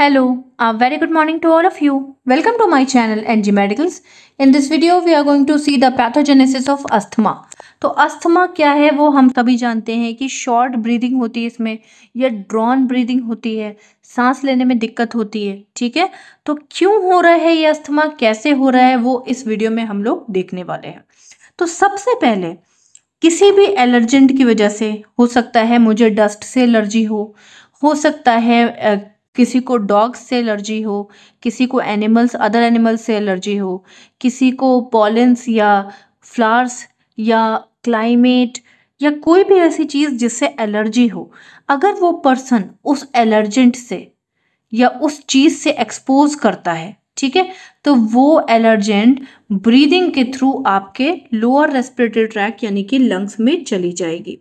Hello, a very good morning to all of you. Welcome to my channel NG Medicals. In this video, we are going to see the pathogenesis of asthma. तो asthma क्या है वो हम सभी जानते हैं कि short breathing होती है इसमें या ड्रॉन ब्रीदिंग होती है सांस लेने में दिक्कत होती है ठीक है तो क्यों हो रहा है ये अस्थमा कैसे हो रहा है वो इस वीडियो में हम लोग देखने वाले हैं तो सबसे पहले किसी भी एलर्जेंट की वजह से हो सकता है मुझे डस्ट से एलर्जी हो हो सकता है किसी को डॉग्स से एलर्जी हो किसी को एनिमल्स अदर एनिमल्स से एलर्जी हो किसी को पॉलेंस या फ्लावर्स या क्लाइमेट या कोई भी ऐसी चीज़ जिससे एलर्जी हो अगर वो पर्सन उस एलर्जेंट से या उस चीज़ से एक्सपोज करता है ठीक है तो वो एलर्जेंट ब्रीदिंग के थ्रू आपके लोअर रेस्पिरेटरी ट्रैक यानी कि लंग्स में चली जाएगी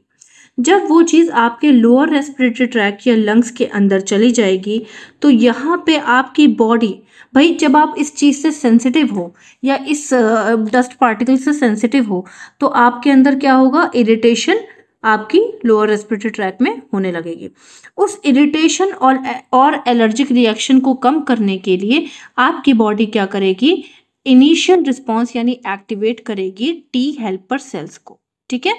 जब वो चीज़ आपके लोअर रेस्पिरेटरी ट्रैक या लंग्स के अंदर चली जाएगी तो यहाँ पे आपकी बॉडी भाई जब आप इस चीज़ से सेंसिटिव हो या इस डस्ट पार्टिकल से सेंसिटिव हो तो आपके अंदर क्या होगा इरिटेशन आपकी लोअर रेस्पिरेटरी ट्रैक में होने लगेगी उस इरिटेशन और और एलर्जिक रिएक्शन को कम करने के लिए आपकी बॉडी क्या करेगी इनिशियल रिस्पॉन्स यानी एक्टिवेट करेगी टी हेल्पर सेल्स को ठीक है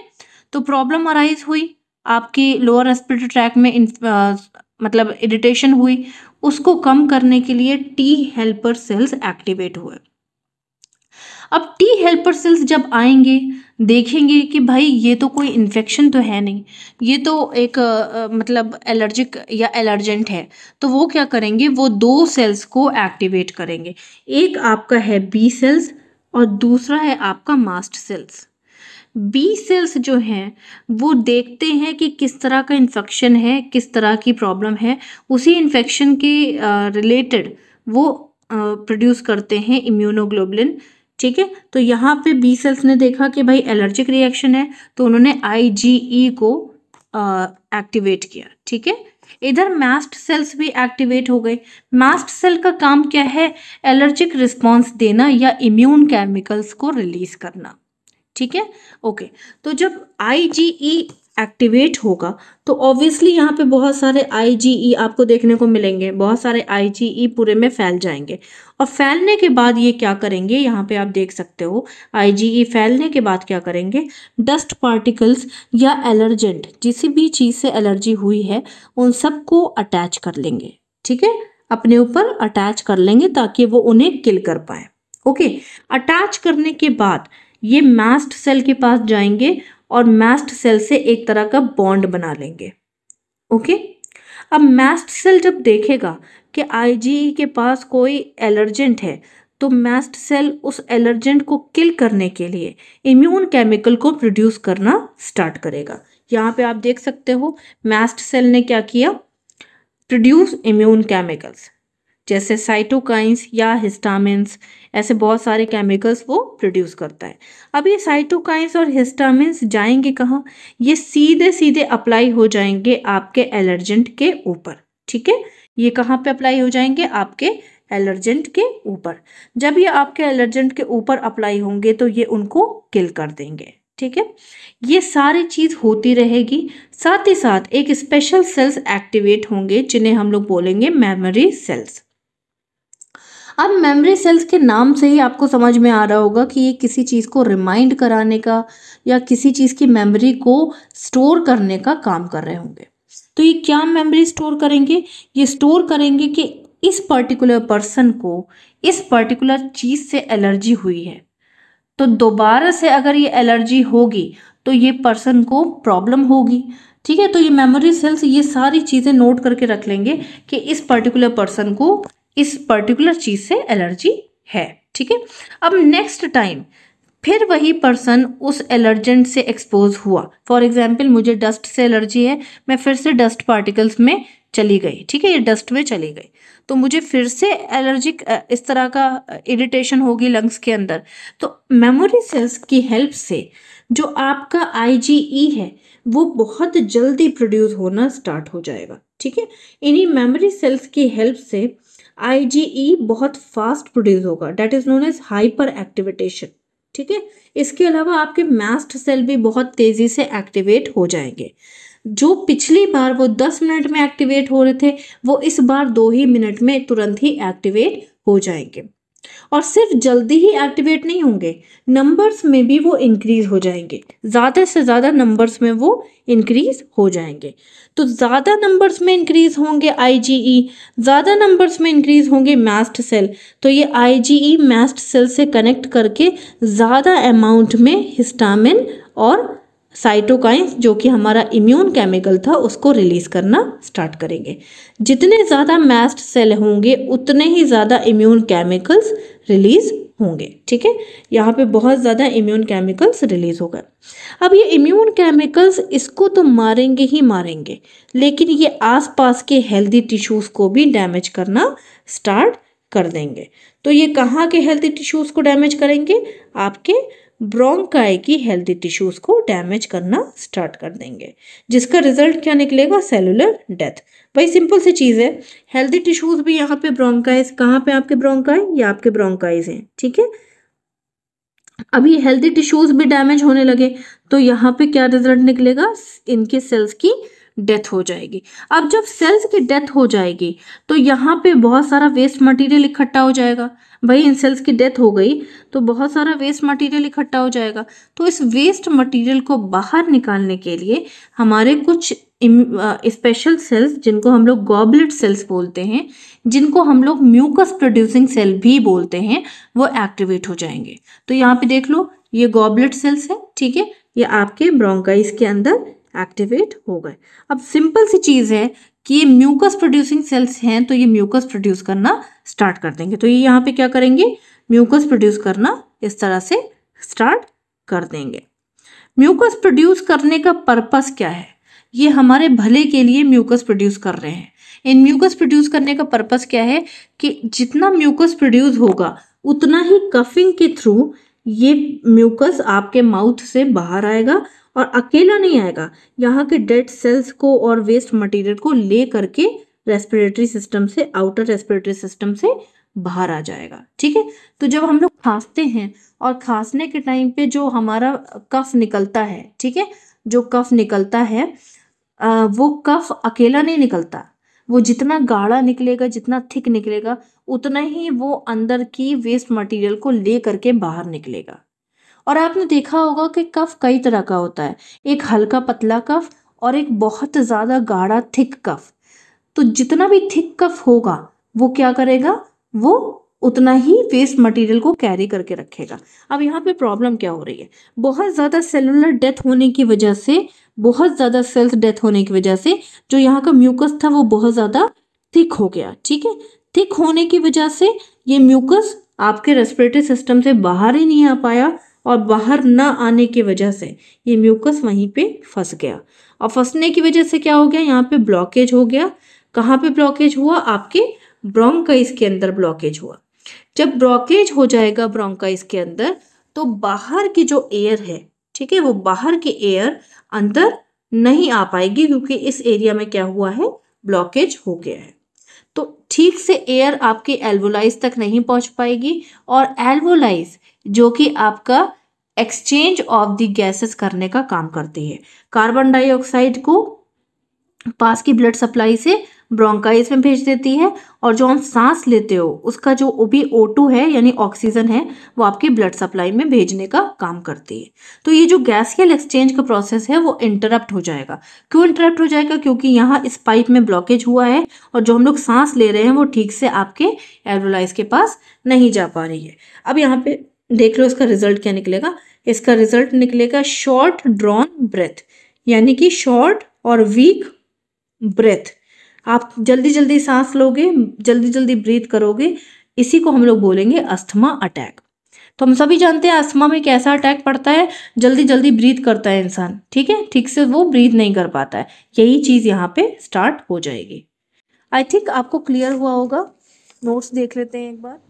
तो प्रॉब्लम अराइज हुई आपके लोअर रेस्पिरेटरी ट्रैक में इन, आ, मतलब इरिटेशन हुई उसको कम करने के लिए टी हेल्पर सेल्स एक्टिवेट हुए अब टी हेल्पर सेल्स जब आएंगे देखेंगे कि भाई ये तो कोई इन्फेक्शन तो है नहीं ये तो एक आ, मतलब एलर्जिक या एलर्जेंट है तो वो क्या करेंगे वो दो सेल्स को एक्टिवेट करेंगे एक आपका है बी सेल्स और दूसरा है आपका मास्ट सेल्स बी सेल्स जो हैं वो देखते हैं कि किस तरह का इन्फेक्शन है किस तरह की प्रॉब्लम है उसी इन्फेक्शन के रिलेटेड वो प्रोड्यूस करते हैं इम्यूनोग्लोबलिन ठीक है तो यहाँ पे बी सेल्स ने देखा कि भाई एलर्जिक रिएक्शन है तो उन्होंने आईजीई e को एक्टिवेट किया ठीक है इधर मास्ट सेल्स भी एक्टिवेट हो गए मास्ट सेल का काम क्या है एलर्जिक रिस्पांस देना या इम्यून केमिकल्स को रिलीज करना ठीक है ओके तो जब आई जी ई एक्टिवेट होगा तो ऑब्वियसली यहाँ पे बहुत सारे आईजीई e आपको देखने को मिलेंगे बहुत सारे आईजीई e पूरे में फैल जाएंगे और फैलने के बाद ये क्या करेंगे यहाँ पे आप देख सकते हो आईजीई e फैलने के बाद क्या करेंगे डस्ट पार्टिकल्स या एलर्जेंट जिस भी चीज़ से एलर्जी हुई है उन सबको अटैच कर लेंगे ठीक है अपने ऊपर अटैच कर लेंगे ताकि वो उन्हें किल कर पाए ओके अटैच करने के बाद ये मैस्ट सेल के पास जाएंगे और मैस्ट सेल से एक तरह का बॉन्ड बना लेंगे ओके अब मैस्ट सेल जब देखेगा कि आईजीई e के पास कोई एलर्जेंट है तो मैस्ट सेल उस एलर्जेंट को किल करने के लिए इम्यून केमिकल को प्रोड्यूस करना स्टार्ट करेगा यहाँ पे आप देख सकते हो मैस्ट सेल ने क्या किया प्रोड्यूस इम्यून केमिकल्स जैसे साइटोकाइंस या हिस्टामिन्स ऐसे बहुत सारे केमिकल्स वो प्रोड्यूस करता है अब ये साइटोकाइंस और हिस्टामिन्स जाएंगे कहाँ ये सीधे सीधे अप्लाई हो जाएंगे आपके एलर्जेंट के ऊपर ठीक है ये कहाँ पे अप्लाई हो जाएंगे आपके एलर्जेंट के ऊपर जब ये आपके एलर्जेंट के ऊपर अप्लाई होंगे तो ये उनको किल कर देंगे ठीक है ये सारी चीज़ होती रहेगी साथ ही साथ एक स्पेशल सेल्स एक्टिवेट होंगे जिन्हें हम लोग बोलेंगे मेमोरी सेल्स अब मेमोरी सेल्स के नाम से ही आपको समझ में आ रहा होगा कि ये किसी चीज़ को रिमाइंड कराने का या किसी चीज़ की मेमोरी को स्टोर करने का काम कर रहे होंगे तो ये क्या मेमोरी स्टोर करेंगे ये स्टोर करेंगे कि इस पर्टिकुलर पर्सन को इस पर्टिकुलर चीज़ से एलर्जी हुई है तो दोबारा से अगर ये एलर्जी होगी तो ये पर्सन को प्रॉब्लम होगी ठीक है तो ये मेमोरी सेल्स ये सारी चीज़ें नोट करके रख लेंगे कि इस पर्टिकुलर पर्सन को इस पर्टिकुलर चीज़ से एलर्जी है ठीक है अब नेक्स्ट टाइम फिर वही पर्सन उस एलर्जेंट से एक्सपोज हुआ फॉर एग्जाम्पल मुझे डस्ट से एलर्जी है मैं फिर से डस्ट पार्टिकल्स में चली गई ठीक है ये डस्ट में चली गई तो मुझे फिर से एलर्जिक इस तरह का इरिटेशन होगी लंग्स के अंदर तो मेमोरी सेल्स की हेल्प से जो आपका आईजीई e है वो बहुत जल्दी प्रोड्यूस होना स्टार्ट हो जाएगा ठीक है इन्हीं मेमोरी सेल्स की हेल्प से आई e बहुत फास्ट प्रोड्यूस होगा that is known as hyper activation ठीक है इसके अलावा आपके मैस्ट सेल भी बहुत तेज़ी से एक्टिवेट हो जाएंगे जो पिछली बार वो दस मिनट में एक्टिवेट हो रहे थे वो इस बार दो ही मिनट में तुरंत ही एक्टिवेट हो जाएंगे और सिर्फ जल्दी ही एक्टिवेट नहीं होंगे नंबर्स में भी वो इंक्रीज हो जाएंगे ज़्यादा से ज़्यादा नंबर्स में वो इंक्रीज हो जाएंगे तो ज़्यादा नंबर्स में इंक्रीज होंगे आई ज़्यादा नंबर्स में इंक्रीज होंगे मैस्ट सेल तो ये आई मैस्ट सेल से कनेक्ट करके ज़्यादा अमाउंट में हिस्टामिन और साइटोकाइंस जो कि हमारा इम्यून केमिकल था उसको रिलीज करना स्टार्ट करेंगे जितने ज़्यादा मैस्ट सेल होंगे उतने ही ज़्यादा इम्यून केमिकल्स रिलीज होंगे ठीक है यहाँ पे बहुत ज़्यादा इम्यून केमिकल्स रिलीज होगा अब ये इम्यून केमिकल्स इसको तो मारेंगे ही मारेंगे लेकिन ये आसपास के हेल्दी टिश्यूज़ को भी डैमेज करना स्टार्ट कर देंगे तो ये कहाँ के हेल्दी टिश्यूज़ को डैमेज करेंगे आपके ब्रोंकाई की हेल्दी टिश्यूज़ को डैमेज करना स्टार्ट कर देंगे जिसका रिजल्ट क्या निकलेगा सेलुलर डेथ भाई सिंपल सी चीज़ है हेल्दी टिश्यूज़ भी यहाँ पे ब्रोंकाइज कहाँ पे आपके ब्रोंकाई या आपके ब्रोंकाइज हैं ठीक है अभी हेल्दी टिश्यूज़ भी डैमेज होने लगे तो यहाँ पे क्या रिजल्ट निकलेगा इनके सेल्स की डेथ हो जाएगी अब जब सेल्स की डेथ हो जाएगी तो यहाँ पे बहुत सारा वेस्ट मटेरियल इकट्ठा हो जाएगा भाई इन सेल्स की डेथ हो गई तो बहुत सारा वेस्ट मटेरियल इकट्ठा हो जाएगा तो इस वेस्ट मटेरियल को बाहर निकालने के लिए हमारे कुछ स्पेशल सेल्स जिनको हम लोग गॉबलेट सेल्स बोलते हैं जिनको हम लोग म्यूकस प्रोड्यूसिंग सेल भी बोलते हैं वो एक्टिवेट हो जाएंगे तो यहाँ पे देख लो ये गॉबलेट सेल्स है ठीक है ये आपके ब्रोंकाइस के अंदर एक्टिवेट हो गए अब सिंपल सी चीज़ है कि ये म्यूकस प्रोड्यूसिंग सेल्स हैं तो ये म्यूकस प्रोड्यूस करना स्टार्ट कर देंगे तो ये यहाँ पे क्या करेंगे म्यूकस प्रोड्यूस करना इस तरह से स्टार्ट कर देंगे म्यूकस प्रोड्यूस करने का पर्पस क्या है ये हमारे भले के लिए म्यूकस प्रोड्यूस कर रहे हैं इन म्यूकस प्रोड्यूस करने का पर्पस क्या है कि जितना म्यूकस प्रोड्यूस होगा उतना ही कफिंग के थ्रू ये म्यूकस आपके माउथ से बाहर आएगा और अकेला नहीं आएगा यहाँ के डेड सेल्स को और वेस्ट मटेरियल को ले करके रेस्पिरेटरी सिस्टम से आउटर रेस्पिरेटरी सिस्टम से बाहर आ जाएगा ठीक है तो जब हम लोग खांसते हैं और खांसने के टाइम पे जो हमारा कफ निकलता है ठीक है जो कफ निकलता है वो कफ अकेला नहीं निकलता वो जितना गाढ़ा निकलेगा जितना थिक निकलेगा उतना ही वो अंदर की वेस्ट मटेरियल को ले करके बाहर निकलेगा और आपने देखा होगा कि कफ कई तरह का होता है एक हल्का पतला कफ और एक बहुत ज़्यादा गाढ़ा थिक कफ तो जितना भी थिक कफ होगा वो क्या करेगा वो उतना ही वेस्ट मटेरियल को कैरी करके रखेगा अब यहाँ पे प्रॉब्लम क्या हो रही है बहुत ज़्यादा सेलुलर डेथ होने की वजह से बहुत ज़्यादा सेल्स डेथ होने की वजह से जो यहाँ का म्यूकस था वो बहुत ज़्यादा थिक हो गया ठीक है थिक होने की वजह से ये म्यूकस आपके रेस्पिरेटरी सिस्टम से बाहर ही नहीं आ पाया और बाहर न आने की वजह से ये म्यूकस वहीं पे फंस गया और फंसने की वजह से क्या हो गया यहाँ पे ब्लॉकेज हो गया कहाँ पे ब्लॉकेज हुआ आपके ब्रोंकाइस के अंदर ब्लॉकेज हुआ जब ब्लॉकेज हो जाएगा ब्रोंकाइस के अंदर तो बाहर की जो एयर है ठीक है वो बाहर की एयर अंदर नहीं आ पाएगी क्योंकि इस एरिया में क्या हुआ है ब्लॉकेज हो गया है तो ठीक से एयर आपके एल्वोलाइज तक नहीं पहुंच पाएगी और एल्वोलाइज जो कि आपका एक्सचेंज ऑफ द गैसेस करने का काम करती है कार्बन डाइऑक्साइड को पास की ब्लड सप्लाई से ब्रोंकाइज में भेज देती है और जो हम सांस लेते हो उसका जो भी ओ टू है यानी ऑक्सीजन है वो आपके ब्लड सप्लाई में भेजने का काम करती है तो ये जो गैसियल एक्सचेंज का प्रोसेस है वो इंटरप्ट हो जाएगा क्यों इंटरप्ट हो जाएगा क्योंकि यहाँ इस पाइप में ब्लॉकेज हुआ है और जो हम लोग सांस ले रहे हैं वो ठीक से आपके एरोलाइज के पास नहीं जा पा रही है अब यहाँ पे देख लो इसका रिजल्ट क्या निकलेगा इसका रिजल्ट निकलेगा शॉर्ट ड्रॉन ब्रेथ यानी कि शॉर्ट और वीक ब्रेथ आप जल्दी जल्दी सांस लोगे जल्दी जल्दी ब्रीथ करोगे इसी को हम लोग बोलेंगे अस्थमा अटैक तो हम सभी जानते हैं अस्थमा में कैसा अटैक पड़ता है जल्दी जल्दी ब्रीथ करता है इंसान ठीक है ठीक से वो ब्रीथ नहीं कर पाता है यही चीज़ यहाँ पे स्टार्ट हो जाएगी आई थिंक आपको क्लियर हुआ होगा नोट्स देख लेते हैं एक बार